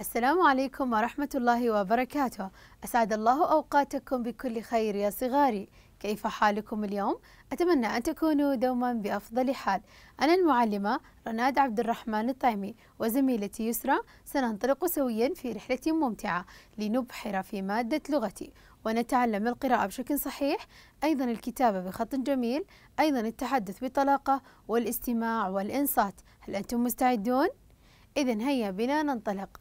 السلام عليكم ورحمة الله وبركاته أسعد الله أوقاتكم بكل خير يا صغاري كيف حالكم اليوم؟ أتمنى أن تكونوا دوما بأفضل حال أنا المعلمة رناد عبد الرحمن الطعمي وزميلتي يسرى سننطلق سويا في رحلة ممتعة لنبحر في مادة لغتي ونتعلم القراءة بشكل صحيح أيضا الكتابة بخط جميل أيضا التحدث بطلاقة والاستماع والإنصات هل أنتم مستعدون؟ إذا هيا بنا ننطلق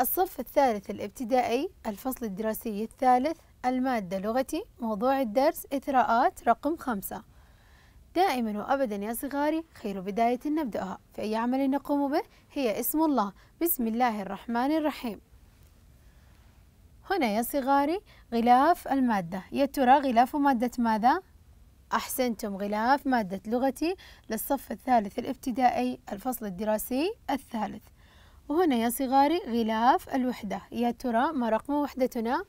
الصف الثالث الابتدائي الفصل الدراسي الثالث المادة لغتي موضوع الدرس إثراءات رقم خمسة دائما وأبدا يا صغاري خير بداية نبدأها في أي عمل نقوم به هي اسم الله بسم الله الرحمن الرحيم هنا يا صغاري غلاف المادة يا ترى غلاف مادة ماذا؟ أحسنتم غلاف مادة لغتي للصف الثالث الابتدائي الفصل الدراسي الثالث وهنا يا صغاري غلاف الوحدة يا ترى ما رقم وحدتنا؟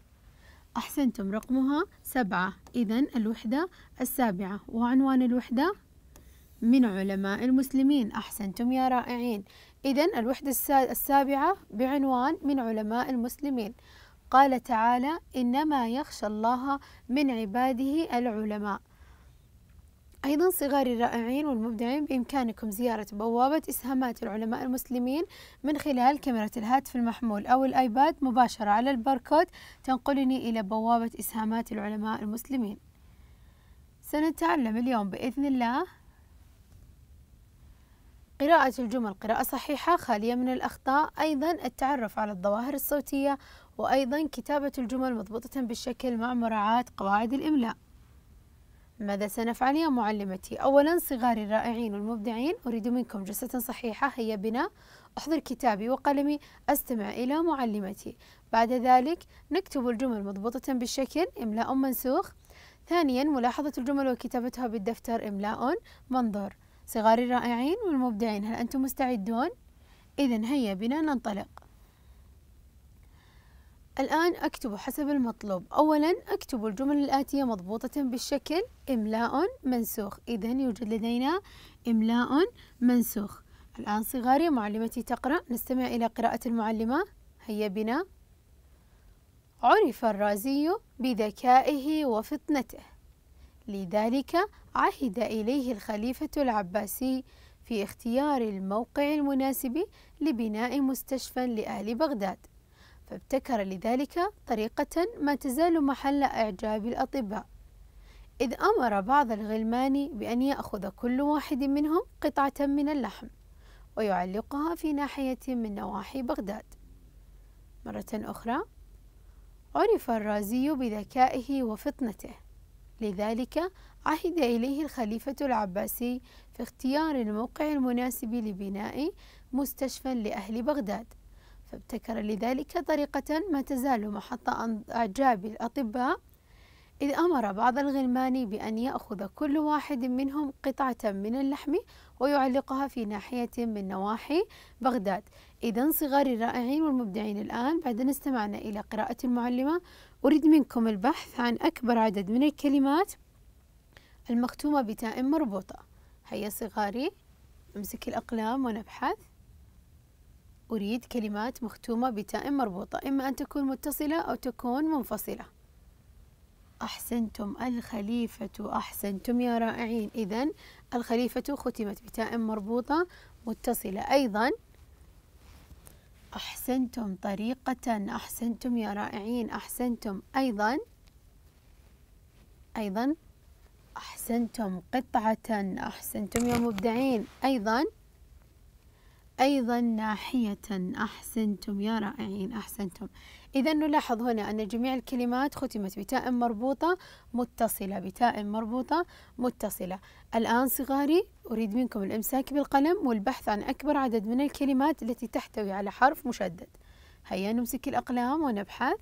أحسنتم رقمها سبعة إذا الوحدة السابعة وعنوان الوحدة من علماء المسلمين أحسنتم يا رائعين إذا الوحدة السابعة بعنوان من علماء المسلمين قال تعالى إنما يخشى الله من عباده العلماء أيضا صغار الرائعين والمبدعين بإمكانكم زيارة بوابة إسهامات العلماء المسلمين من خلال كاميرا الهاتف المحمول أو الآيباد مباشرة على الباركود تنقلني إلى بوابة إسهامات العلماء المسلمين سنتعلم اليوم بإذن الله قراءة الجمل قراءة صحيحة خالية من الأخطاء أيضا التعرف على الظواهر الصوتية وأيضا كتابة الجمل مضبوطة بالشكل مع مراعاة قواعد الإملاء ماذا سنفعل يا معلمتي؟ أولا صغاري الرائعين والمبدعين أريد منكم جلسة صحيحة هيا بنا أحضر كتابي وقلمي أستمع إلى معلمتي بعد ذلك نكتب الجمل مضبوطة بالشكل إملاء منسوخ ثانيا ملاحظة الجمل وكتابتها بالدفتر إملاء منظور صغاري الرائعين والمبدعين هل أنتم مستعدون؟ إذا هيا بنا ننطلق الآن أكتب حسب المطلوب أولا أكتب الجمل الآتية مضبوطة بالشكل إملاء منسوخ إذا يوجد لدينا إملاء منسوخ الآن صغاري معلمتي تقرأ نستمع إلى قراءة المعلمة هيا بنا عرف الرازي بذكائه وفطنته لذلك عهد إليه الخليفة العباسي في اختيار الموقع المناسب لبناء مستشفى لأهل بغداد فابتكر لذلك طريقة ما تزال محل إعجاب الأطباء إذ أمر بعض الغلمان بأن يأخذ كل واحد منهم قطعة من اللحم ويعلقها في ناحية من نواحي بغداد مرة أخرى عرف الرازي بذكائه وفطنته لذلك عهد إليه الخليفة العباسي في اختيار الموقع المناسب لبناء مستشفى لأهل بغداد فابتكر لذلك طريقة ما تزال محط إعجاب الأطباء إذ أمر بعض الغلمان بأن يأخذ كل واحد منهم قطعة من اللحم ويعلقها في ناحية من نواحي بغداد إذا صغار الرائعين والمبدعين الآن بعد أن استمعنا إلى قراءة المعلمة أريد منكم البحث عن أكبر عدد من الكلمات المختومة بتاء مربوطة هيا صغاري امسك الأقلام ونبحث أريد كلمات مختومة بتاء مربوطة إما أن تكون متصلة أو تكون منفصلة أحسنتم الخليفة أحسنتم يا رائعين إذا الخليفة ختمت بتاء مربوطة متصلة أيضا أحسنتم طريقة أحسنتم يا رائعين أحسنتم أيضا أيضا أحسنتم قطعة أحسنتم يا مبدعين أيضا أيضا ناحية أحسنتم يا رائعين أحسنتم إذا نلاحظ هنا أن جميع الكلمات ختمت بتاء مربوطة متصلة بتاء مربوطة متصلة الآن صغاري أريد منكم الإمساك بالقلم والبحث عن أكبر عدد من الكلمات التي تحتوي على حرف مشدد هيا نمسك الأقلام ونبحث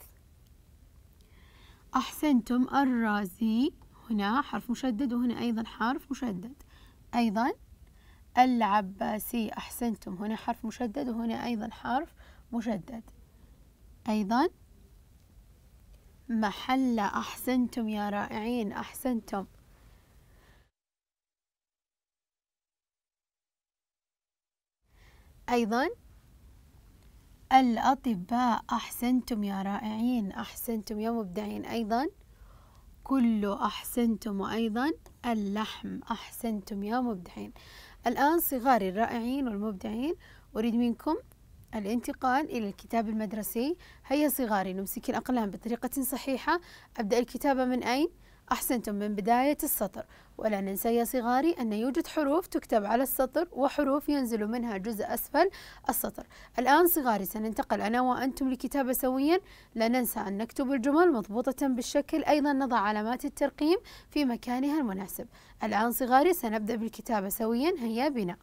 أحسنتم الرازي هنا حرف مشدد وهنا أيضا حرف مشدد أيضا العباسي أحسنتم هنا حرف مشدد وهنا أيضا حرف مشدد أيضا محلة أحسنتم يا رائعين أحسنتم أيضا الأطباء أحسنتم يا رائعين أحسنتم يا مبدعين أيضا كل أحسنتم وأيضا اللحم أحسنتم يا مبدعين الآن صغاري الرائعين والمبدعين أريد منكم الانتقال إلى الكتاب المدرسي هيا صغاري نمسك الأقلام بطريقة صحيحة أبدأ الكتابة من أين؟ أحسنتم من بداية السطر ولا ننسى يا صغاري أن يوجد حروف تكتب على السطر وحروف ينزل منها جزء أسفل السطر الآن صغاري سننتقل أنا وأنتم لكتابة سويا لا ننسى أن نكتب الجمل مضبوطة بالشكل أيضا نضع علامات الترقيم في مكانها المناسب الآن صغاري سنبدأ بالكتابة سويا هيا بنا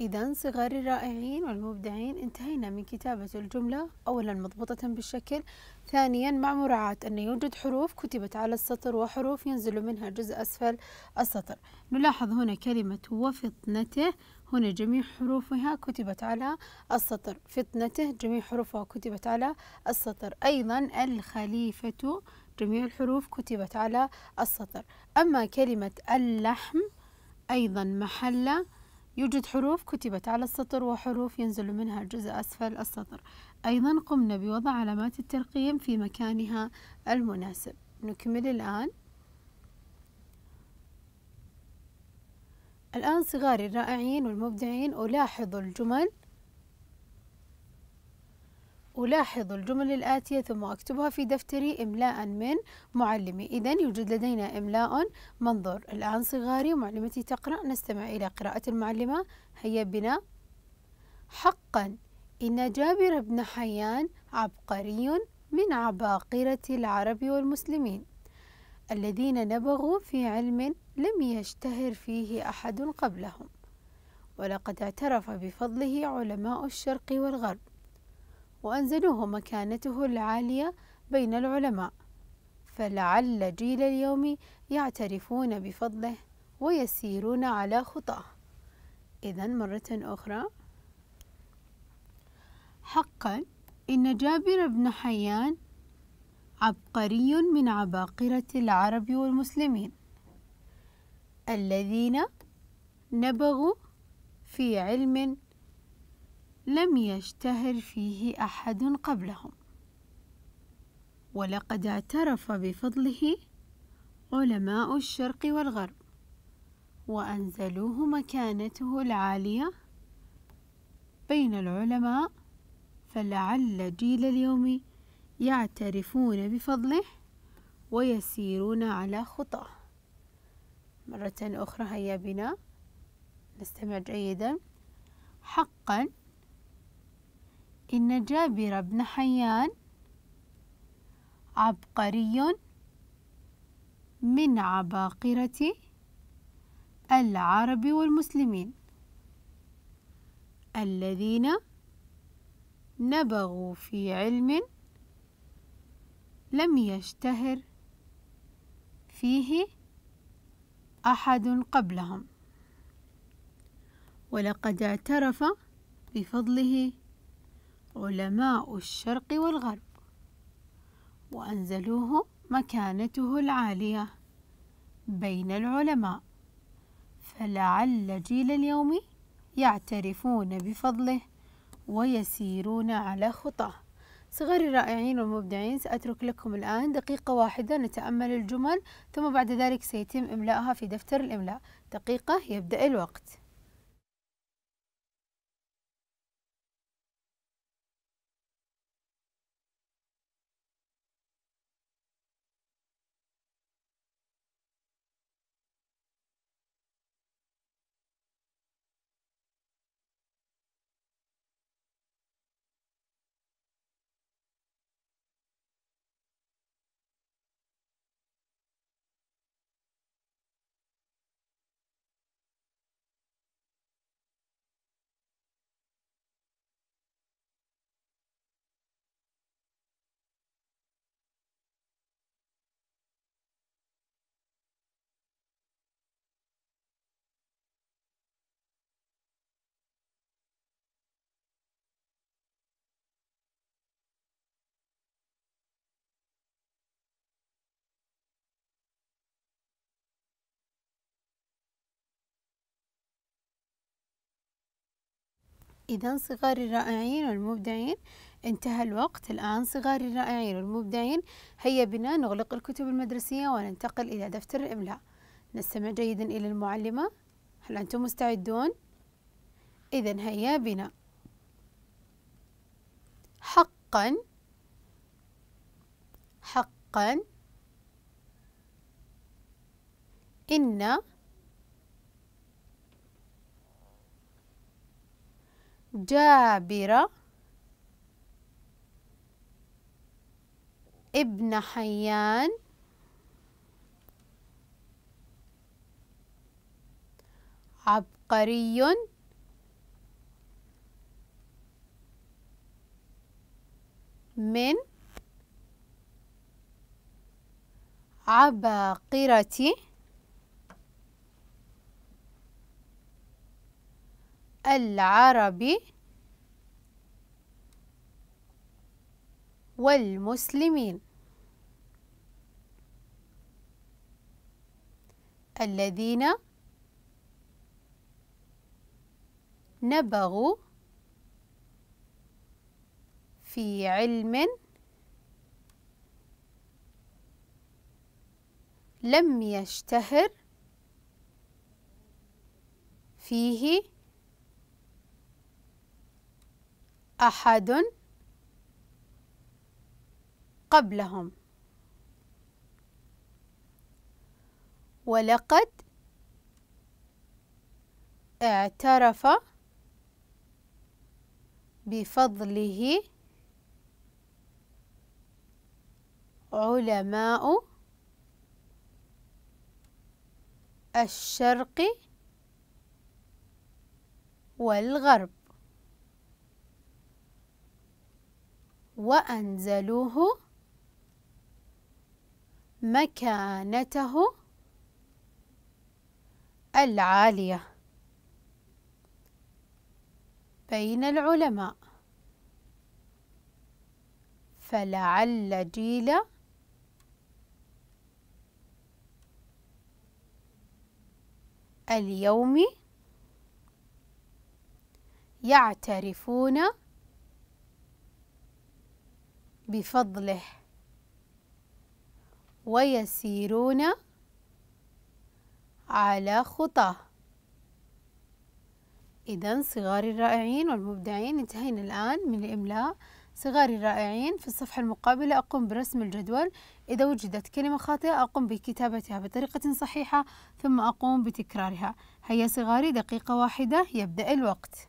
إذا صغار الرائعين والمبدعين انتهينا من كتابة الجملة أولا مضبوطة بالشكل ثانيا مع مراعاة أن يوجد حروف كتبت على السطر وحروف ينزل منها جزء أسفل السطر نلاحظ هنا كلمة وفطنته هنا جميع حروفها كتبت على السطر فطنته جميع حروفها كتبت على السطر أيضا الخليفة جميع الحروف كتبت على السطر أما كلمة اللحم أيضا محلة يوجد حروف كتبت على السطر وحروف ينزل منها الجزء أسفل السطر أيضا قمنا بوضع علامات الترقيم في مكانها المناسب نكمل الآن الآن صغاري الرائعين والمبدعين ألاحظ الجمل ألاحظ الجمل الآتية ثم أكتبها في دفتري إملاء من معلمي إذا يوجد لدينا إملاء منظور الآن صغاري معلمتي تقرأ نستمع إلى قراءة المعلمة هيا بنا حقا إن جابر بن حيان عبقري من عباقرة العرب والمسلمين الذين نبغوا في علم لم يشتهر فيه أحد قبلهم ولقد اعترف بفضله علماء الشرق والغرب وأنزلوه مكانته العالية بين العلماء فلعل جيل اليوم يعترفون بفضله ويسيرون على خطاه إذا مرة أخرى حقا إن جابر بن حيان عبقري من عباقرة العرب والمسلمين الذين نبغوا في علم لم يشتهر فيه أحد قبلهم ولقد اعترف بفضله علماء الشرق والغرب وأنزلوه مكانته العالية بين العلماء فلعل جيل اليوم يعترفون بفضله ويسيرون على خطاه مرة أخرى هيا بنا نستمع جيدا حقا إن جابر بن حيان عبقري من عباقرة العرب والمسلمين الذين نبغوا في علم لم يشتهر فيه أحد قبلهم ولقد اعترف بفضله علماء الشرق والغرب وأنزلوه مكانته العالية بين العلماء فلعل جيل اليوم يعترفون بفضله ويسيرون على خطاه صغار الرائعين والمبدعين سأترك لكم الآن دقيقة واحدة نتأمل الجمل ثم بعد ذلك سيتم إملائها في دفتر الإملاء دقيقة يبدأ الوقت إذا صغار الرائعين والمبدعين انتهى الوقت الآن صغار الرائعين والمبدعين هيا بنا نغلق الكتب المدرسية وننتقل إلى دفتر الإملاء نستمع جيدا إلى المعلمة هل أنتم مستعدون؟ إذا هيا بنا حقا حقا إن جابر ابن حيان عبقري من عباقرة العربي والمسلمين الذين نبغوا في علم لم يشتهر فيه أحد قبلهم ولقد اعترف بفضله علماء الشرق والغرب وأنزلوه مكانته العالية بين العلماء فلعل جيل اليوم يعترفون بفضله ويسيرون على خطاه إذا صغار الرائعين والمبدعين انتهينا الآن من الإملاء صغار الرائعين في الصفحة المقابلة أقوم برسم الجدول إذا وجدت كلمة خاطئة أقوم بكتابتها بطريقة صحيحة ثم أقوم بتكرارها هيا صغاري دقيقة واحدة يبدأ الوقت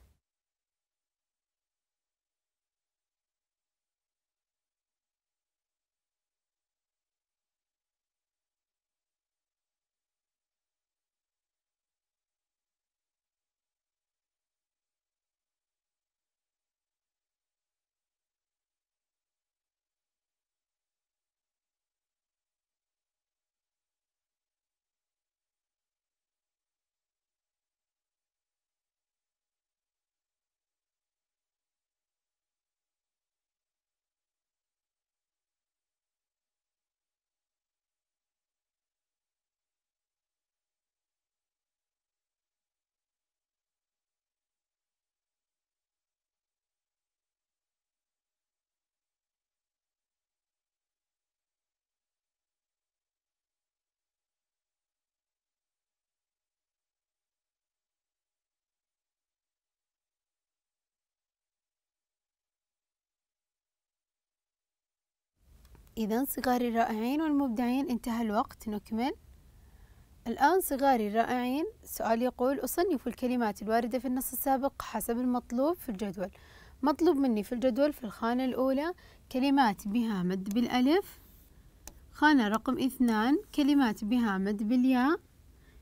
إذا صغاري الرائعين والمبدعين انتهى الوقت نكمل الآن صغاري الرائعين سؤال يقول أصنف الكلمات الواردة في النص السابق حسب المطلوب في الجدول مطلوب مني في الجدول في الخانة الأولى كلمات بها مد بالألف خانة رقم اثنان كلمات بها مد بالياء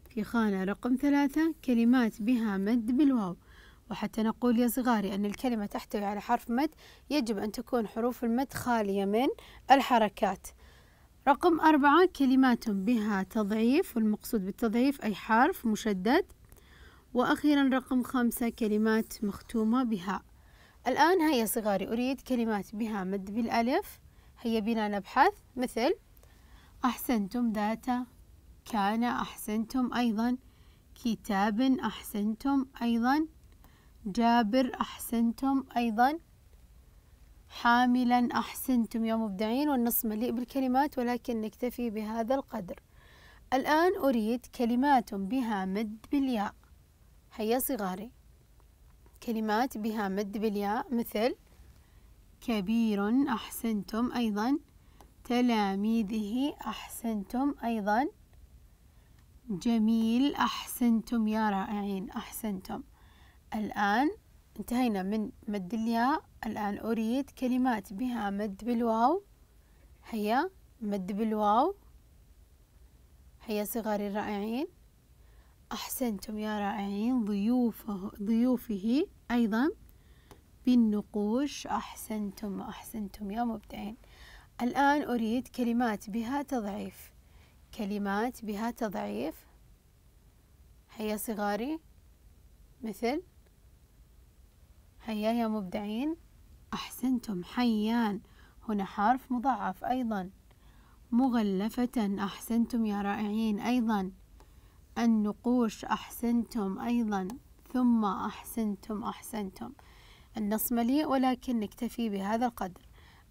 في خانة رقم ثلاثة كلمات بها مد بالواو وحتى نقول يا صغاري أن الكلمة تحتوي على حرف مد يجب أن تكون حروف المد خالية من الحركات رقم أربعة كلمات بها تضعيف والمقصود بالتضعيف أي حرف مشدد وأخيرا رقم خمسة كلمات مختومة بها الآن هيا صغاري أريد كلمات بها مد بالألف هيا بنا نبحث مثل أحسنتم ذات كان أحسنتم أيضا كتاب أحسنتم أيضا جابر أحسنتم أيضا حاملا أحسنتم يا مبدعين والنص مليء بالكلمات ولكن نكتفي بهذا القدر الآن أريد كلمات بها مد بالياء هيا صغاري كلمات بها مد بالياء مثل كبير أحسنتم أيضا تلاميذه أحسنتم أيضا جميل أحسنتم يا رائعين أحسنتم الآن انتهينا من مد الياء الآن أريد كلمات بها مد بالواو هيا مد بالواو هيا صغاري الرائعين أحسنتم يا رائعين ضيوفه ضيوفه أيضا بالنقوش أحسنتم أحسنتم يا مبدعين الآن أريد كلمات بها تضعيف كلمات بها تضعيف هيا صغاري مثل هيا يا مبدعين أحسنتم حيان هنا حرف مضاعف أيضا مغلفة أحسنتم يا رائعين أيضا النقوش أحسنتم أيضا ثم أحسنتم أحسنتم النص مليء ولكن نكتفي بهذا القدر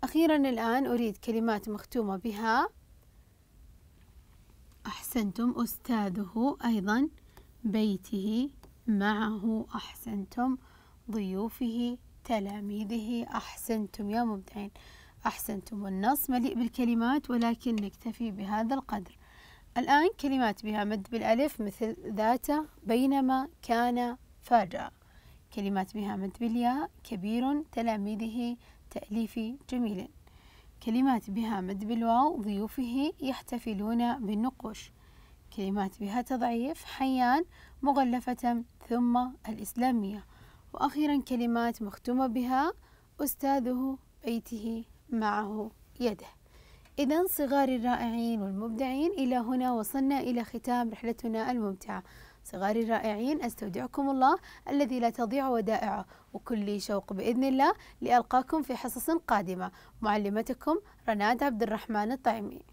أخيرا الآن أريد كلمات مختومة بها أحسنتم أستاذه أيضا بيته معه أحسنتم ضيوفه تلاميذه أحسنتم يا مبدعين أحسنتم والنص مليء بالكلمات ولكن نكتفي بهذا القدر الآن كلمات بها مد بالألف مثل ذات بينما كان فاجأ كلمات بها مد بالياء كبير تلاميذه تأليف جميل كلمات بها مد بالواو ضيوفه يحتفلون بالنقوش كلمات بها تضعيف حيان مغلفة ثم الإسلامية وأخيرا كلمات مختومة بها أستاذه بيته معه يده إذا صغار الرائعين والمبدعين إلى هنا وصلنا إلى ختام رحلتنا الممتعة صغار الرائعين أستودعكم الله الذي لا تضيع ودائعه وكل شوق بإذن الله لألقاكم في حصص قادمة معلمتكم رناد عبد الرحمن الطعمي